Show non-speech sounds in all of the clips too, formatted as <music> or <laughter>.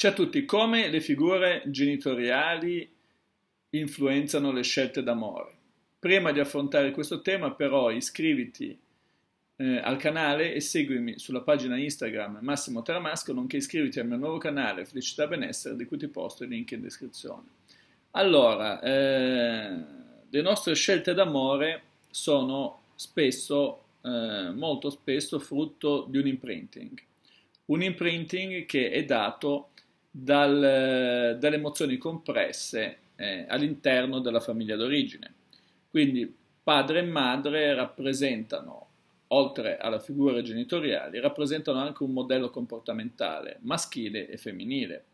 Ciao a tutti come le figure genitoriali influenzano le scelte d'amore. Prima di affrontare questo tema però iscriviti eh, al canale e seguimi sulla pagina Instagram Massimo Taramasco, nonché iscriviti al mio nuovo canale Felicità Benessere di cui ti posto il link in descrizione. Allora, eh, le nostre scelte d'amore sono spesso, eh, molto spesso, frutto di un imprinting. Un imprinting che è dato dal, eh, dalle emozioni compresse eh, all'interno della famiglia d'origine. Quindi padre e madre rappresentano, oltre alla figura genitoriale, rappresentano anche un modello comportamentale maschile e femminile.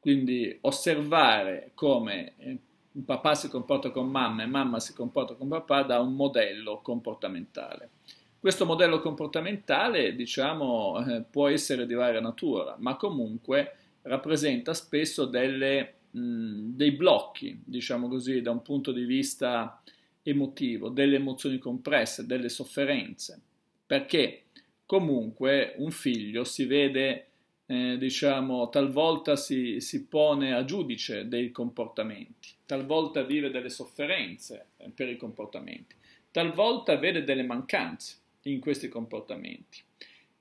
Quindi osservare come eh, papà si comporta con mamma e mamma si comporta con papà da un modello comportamentale. Questo modello comportamentale, diciamo, eh, può essere di varia natura, ma comunque rappresenta spesso delle, mh, mm, dei blocchi, diciamo così, da un punto di vista emotivo, delle emozioni compresse, delle sofferenze, perché comunque un figlio si vede, eh, diciamo, talvolta si, si, pone a giudice dei comportamenti, talvolta vive delle sofferenze eh, per i comportamenti, talvolta vede delle mancanze in questi comportamenti.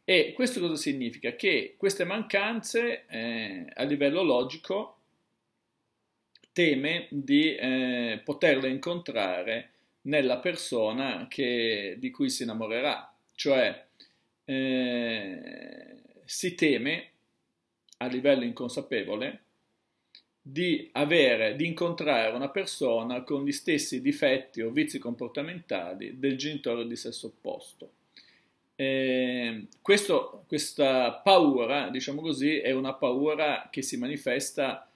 E questo cosa significa? Che queste mancanze eh, a livello logico teme di eh, poterle incontrare nella persona che, di cui si innamorerà, cioè eh, si teme a livello inconsapevole di, avere, di incontrare una persona con gli stessi difetti o vizi comportamentali del genitore di sesso opposto. Eh, questo, questa paura, diciamo così, è una paura che si manifesta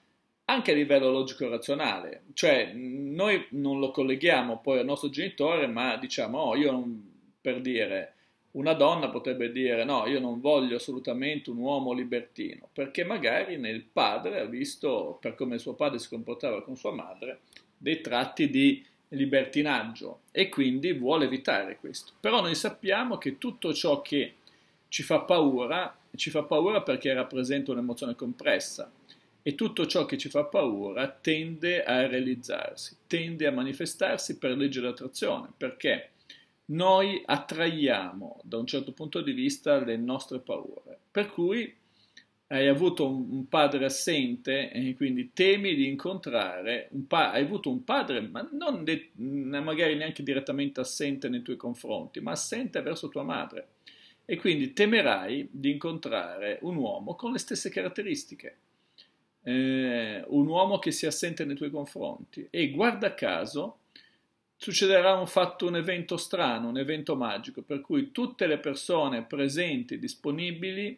anche a livello logico-razionale, cioè noi non lo colleghiamo poi al nostro genitore, ma diciamo, oh, io non, per dire, una donna potrebbe dire no, io non voglio assolutamente un uomo libertino, perché magari nel padre ha visto, per come suo padre si comportava con sua madre, dei tratti di libertinaggio e quindi vuole evitare questo. Però noi sappiamo che tutto ciò che ci fa paura, ci fa paura perché rappresenta un'emozione compressa e tutto ciò che ci fa paura tende a realizzarsi, tende a manifestarsi per legge d'attrazione, perché noi attraiamo da un certo punto di vista le nostre paure. Per cui hai avuto un, padre assente e quindi temi di incontrare un pa- hai avuto un padre, ma non de- magari neanche direttamente assente nei tuoi confronti, ma assente verso tua madre. E quindi temerai di incontrare un uomo con le stesse caratteristiche, eh, un uomo che si assente nei tuoi confronti. E guarda caso, succederà un fatto, un evento strano, un evento magico, per cui tutte le persone presenti, disponibili,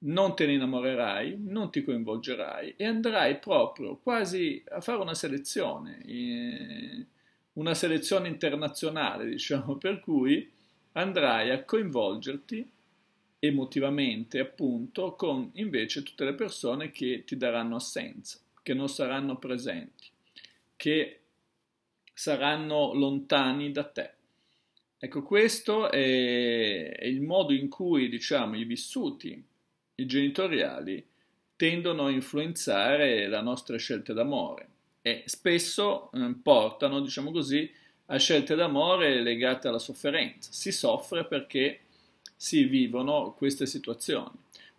non te ne innamorerai, non ti coinvolgerai e andrai proprio quasi a fare una selezione, eh, una selezione internazionale, diciamo, <laughs> per cui andrai a coinvolgerti emotivamente, appunto, con invece tutte le persone che ti daranno assenza, che non saranno presenti, che saranno lontani da te. Ecco, questo è, è il modo in cui, diciamo, i vissuti genitoriali tendono a influenzare la nostra scelta d'amore e spesso eh, portano, diciamo così, a scelte d'amore legate alla sofferenza. Si soffre perché si vivono queste situazioni.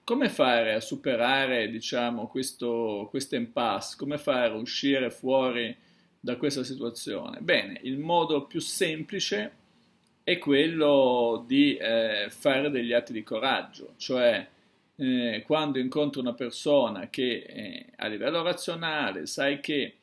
Come fare a superare, diciamo, questo, questo impasse? Come fare a uscire fuori da questa situazione? Bene, il modo più semplice è quello di eh, fare degli atti di coraggio, cioè eh, quando incontri una persona che eh, a livello razionale sai che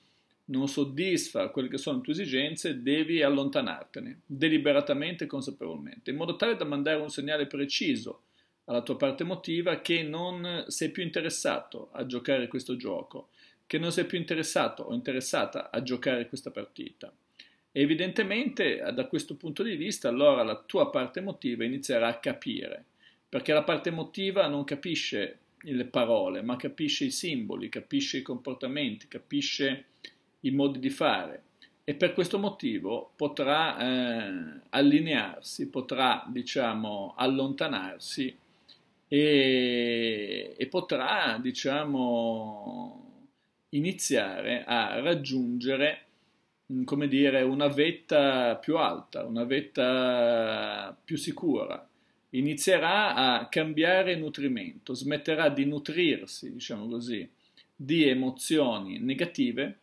non soddisfa quelle che sono le tue esigenze, devi allontanartene deliberatamente e consapevolmente, in modo tale da mandare un segnale preciso alla tua parte emotiva che non sei più interessato a giocare questo gioco, che non sei più interessato o interessata a giocare questa partita. evidentemente da questo punto di vista allora la tua parte emotiva inizierà a capire perché la parte emotiva non capisce le parole, ma capisce i simboli, capisce i comportamenti, capisce i modi di fare e per questo motivo potrà eh, allinearsi, potrà diciamo allontanarsi e, e potrà diciamo iniziare a raggiungere mm, come dire una vetta più alta, una vetta più sicura inizierà a cambiare nutrimento, smetterà di nutrirsi, diciamo così, di emozioni negative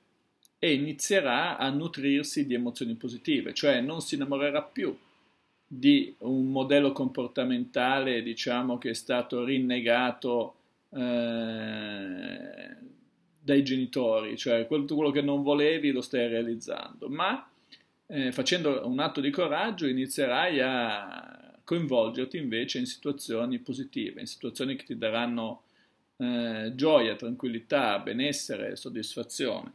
e inizierà a nutrirsi di emozioni positive, cioè non si innamorerà più di un modello comportamentale, diciamo, che è stato rinnegato eh, dai genitori, cioè tutto quello che non volevi lo stai realizzando, ma eh, facendo un atto di coraggio inizierai a coinvolgerti invece in situazioni positive, in situazioni che ti daranno eh, gioia, tranquillità, benessere, soddisfazione.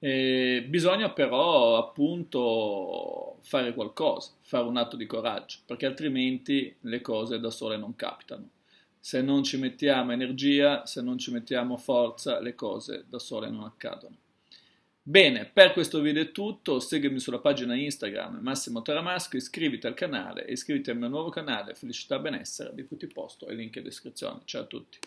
E bisogna però appunto fare qualcosa, fare un atto di coraggio, perché altrimenti le cose da sole non capitano. Se non ci mettiamo energia, se non ci mettiamo forza, le cose da sole non accadono. Bene, per questo video è tutto, seguimi sulla pagina Instagram Massimo Taramasco, iscriviti al canale e iscriviti al mio nuovo canale Felicità Benessere di cui ti posto il link in descrizione. Ciao a tutti!